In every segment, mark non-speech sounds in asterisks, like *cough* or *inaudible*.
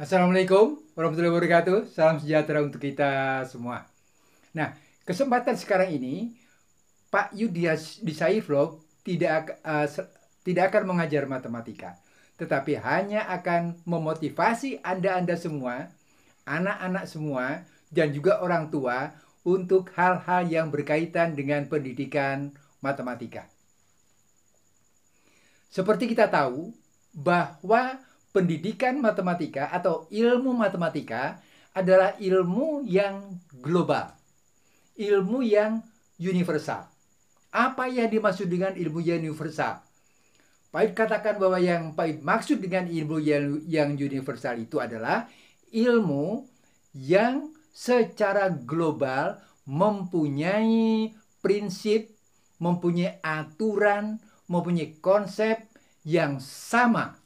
Assalamualaikum warahmatullahi wabarakatuh. Salam sejahtera untuk kita semua. Nah, kesempatan sekarang ini Pak di di Vlog tidak uh, tidak akan mengajar matematika, tetapi hanya akan memotivasi Anda-anda semua, anak-anak semua dan juga orang tua untuk hal-hal yang berkaitan dengan pendidikan matematika. Seperti kita tahu bahwa pendidikan matematika atau ilmu matematika adalah ilmu yang global, ilmu yang universal. Apa yang dimaksud dengan ilmu yang universal? Pahit katakan bahwa yang Pahit maksud dengan ilmu yang, yang universal itu adalah ilmu yang secara global mempunyai prinsip, mempunyai aturan, mempunyai konsep yang sama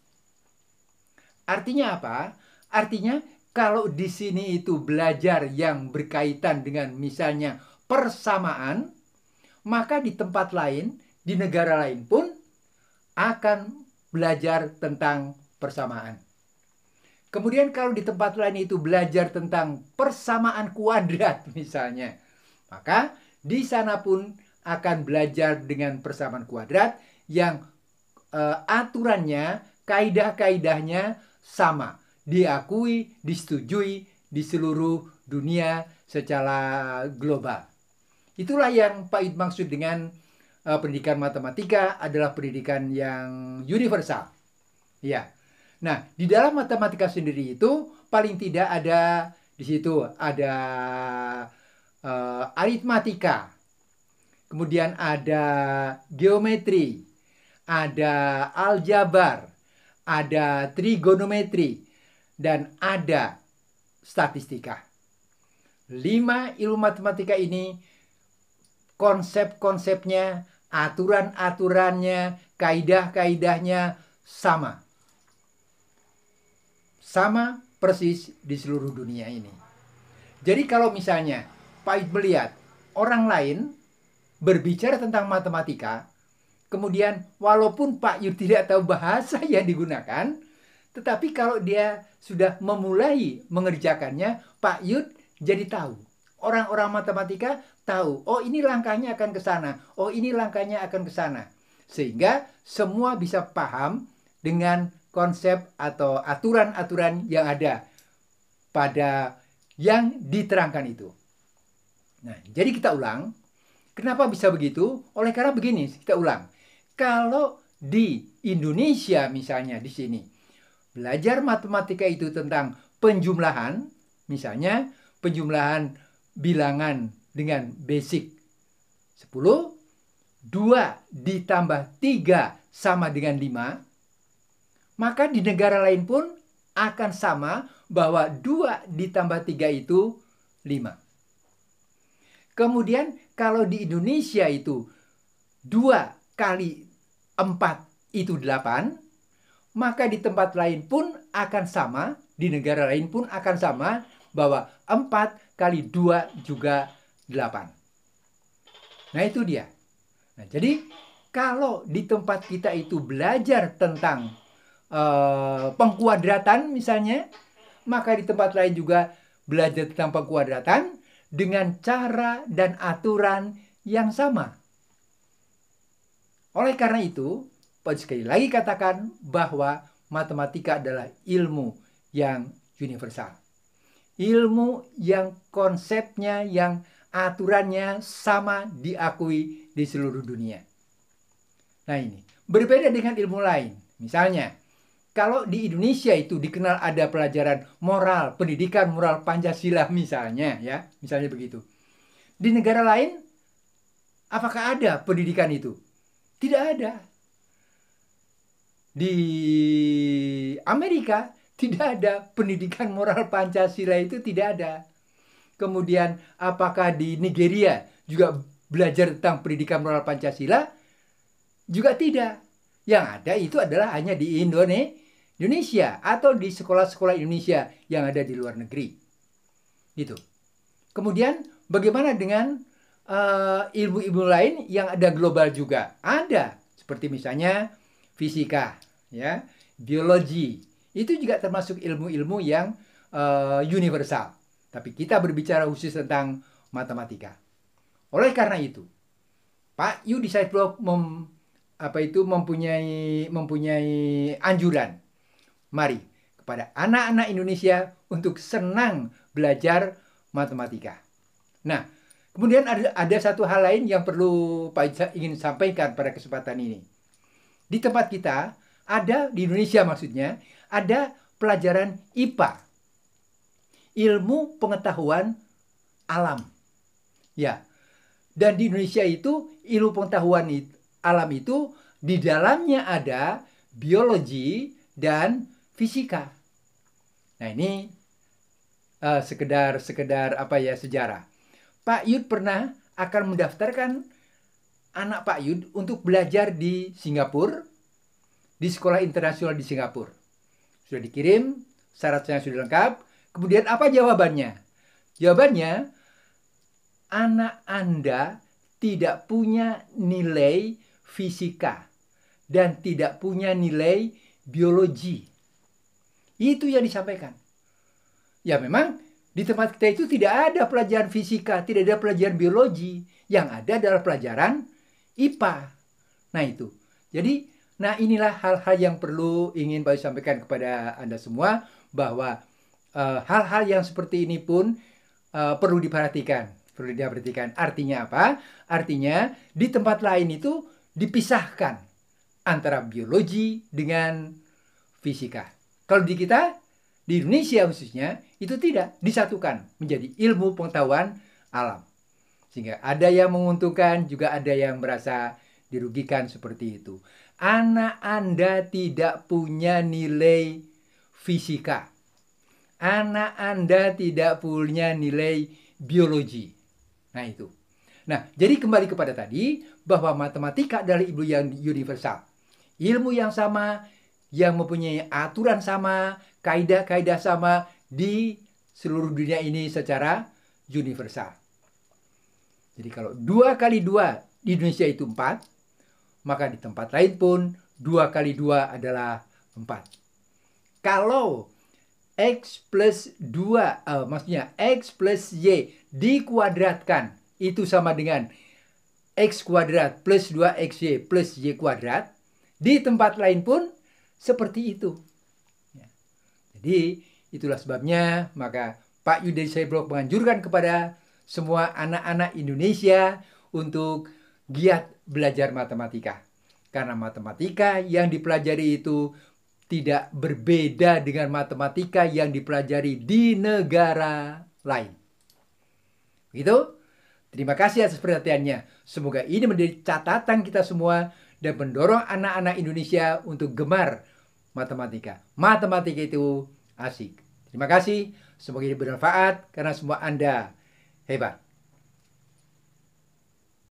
Artinya apa? Artinya kalau di sini itu belajar yang berkaitan dengan misalnya persamaan, maka di tempat lain, di negara lain pun akan belajar tentang persamaan. Kemudian kalau di tempat lain itu belajar tentang persamaan kuadrat *laughs* misalnya, maka di sana pun akan belajar dengan persamaan kuadrat yang uh, aturannya, kaidah-kaidahnya sama, diakui, disetujui di seluruh dunia secara global. Itulah yang Pak Yud maksud dengan uh, pendidikan matematika adalah pendidikan yang universal. Ya. Nah, di dalam matematika sendiri itu paling tidak ada di situ ada uh, aritmatika. Kemudian ada geometri, ada aljabar, ada trigonometri, dan ada statistika. Lima ilmu matematika ini konsep-konsepnya, aturan-aturannya, kaidah-kaidahnya sama. Sama persis di seluruh dunia ini. Jadi kalau misalnya Pak Id melihat orang lain berbicara tentang matematika, Kemudian walaupun Pak Yud tidak tahu bahasa *laughs* yang digunakan, tetapi kalau dia sudah memulai mengerjakannya, Pak Yud jadi tahu. Orang-orang matematika tahu, oh ini langkahnya akan ke sana, oh ini langkahnya akan ke sana. Sehingga semua bisa paham dengan konsep atau aturan-aturan yang ada pada yang diterangkan itu. Nah, jadi kita ulang. Kenapa bisa begitu? Oleh karena begini, kita ulang. Kalau di Indonesia misalnya di sini belajar matematika itu tentang penjumlahan, misalnya penjumlahan bilangan dengan basic 10, 2 ditambah 3 sama dengan 5, maka di negara lain pun akan sama bahwa 2 ditambah 3 itu 5. Kemudian kalau di Indonesia itu 2 kali 4 itu 8, maka di tempat lain pun akan sama, di negara lain pun akan sama, bahwa 4 kali 2 juga 8. Nah itu dia. Nah, jadi kalau di tempat kita itu belajar tentang uh, pengkuadratan misalnya, maka di tempat lain juga belajar tentang pengkuadratan dengan cara dan aturan yang sama. Oleh karena itu, sekali lagi katakan bahwa matematika adalah ilmu yang universal. Ilmu yang konsepnya, yang aturannya sama diakui di seluruh dunia. Nah ini, berbeda dengan ilmu lain. Misalnya, kalau di Indonesia itu dikenal ada pelajaran moral, pendidikan moral Pancasila misalnya ya, misalnya begitu. Di negara lain apakah ada pendidikan itu? Tidak ada. Di Amerika tidak ada pendidikan moral Pancasila itu tidak ada. Kemudian apakah di Nigeria juga belajar tentang pendidikan moral Pancasila? Juga tidak. Yang ada itu adalah hanya di Indonesia atau di sekolah-sekolah Indonesia yang ada di luar negeri. itu Kemudian bagaimana dengan Eh, ilmu-ilmu lain yang ada global juga. Ada seperti misalnya fisika, ya, biologi. Itu juga termasuk ilmu-ilmu yang uh, universal. Tapi kita berbicara khusus tentang matematika. Oleh karena itu, Pak Yudi Saifullah mem, apa itu mempunyai mempunyai anjuran. Mari kepada anak-anak Indonesia untuk senang belajar matematika. Nah, Kemudian ada, ada satu hal lain yang perlu Pak ingin sampaikan pada kesempatan ini. Di tempat kita ada di Indonesia maksudnya ada pelajaran IPA. Ilmu pengetahuan alam. Ya. Dan di Indonesia itu ilmu pengetahuan alam itu di dalamnya ada biologi dan fisika. Nah, ini sekedar eh, sekedar sekedar apa ya sejarah. Pak Yud pernah akan mendaftarkan anak Pak Yud untuk belajar di Singapura, di sekolah internasional di Singapura. Sudah dikirim, syaratnya sudah lengkap. Kemudian apa jawabannya? Jawabannya, anak Anda tidak punya nilai fisika dan tidak punya nilai biologi. Itu yang disampaikan. Ya memang di tempat kita itu tidak ada pelajaran fisika, tidak ada pelajaran biologi. Yang ada adalah pelajaran IPA. Nah itu. Jadi, nah inilah hal-hal yang perlu ingin saya sampaikan kepada Anda semua bahwa eh, hal-hal uh, yang seperti ini pun uh, perlu diperhatikan. Perlu diperhatikan. Artinya apa? Artinya di tempat lain itu dipisahkan antara biologi dengan fisika. Kalau di kita di Indonesia khususnya itu tidak disatukan menjadi ilmu pengetahuan alam. Sehingga ada yang menguntungkan juga ada yang merasa dirugikan seperti itu. Anak Anda tidak punya nilai fisika. Anak Anda tidak punya nilai biologi. Nah itu. Nah, jadi kembali kepada tadi bahwa matematika adalah ilmu yang universal. Ilmu yang sama yang mempunyai aturan sama, kaidah-kaidah sama di seluruh dunia ini secara universal. Jadi kalau dua kali dua di Indonesia itu empat, maka di tempat lain pun dua kali dua adalah empat. Kalau X plus dua, uh, maksudnya X plus Y dikuadratkan, itu sama dengan X kuadrat plus 2XY plus Y kuadrat, di tempat lain pun seperti itu. Ya. Jadi itulah sebabnya maka Pak Yu dari saya menganjurkan kepada semua anak-anak Indonesia untuk giat belajar matematika. Karena matematika yang dipelajari itu tidak berbeda dengan matematika yang dipelajari di negara lain. Begitu? Terima kasih atas perhatiannya. Semoga ini menjadi catatan kita semua dan mendorong anak-anak Indonesia untuk gemar matematika. Matematika itu asik. Terima kasih, semoga ini bermanfaat karena semua Anda hebat.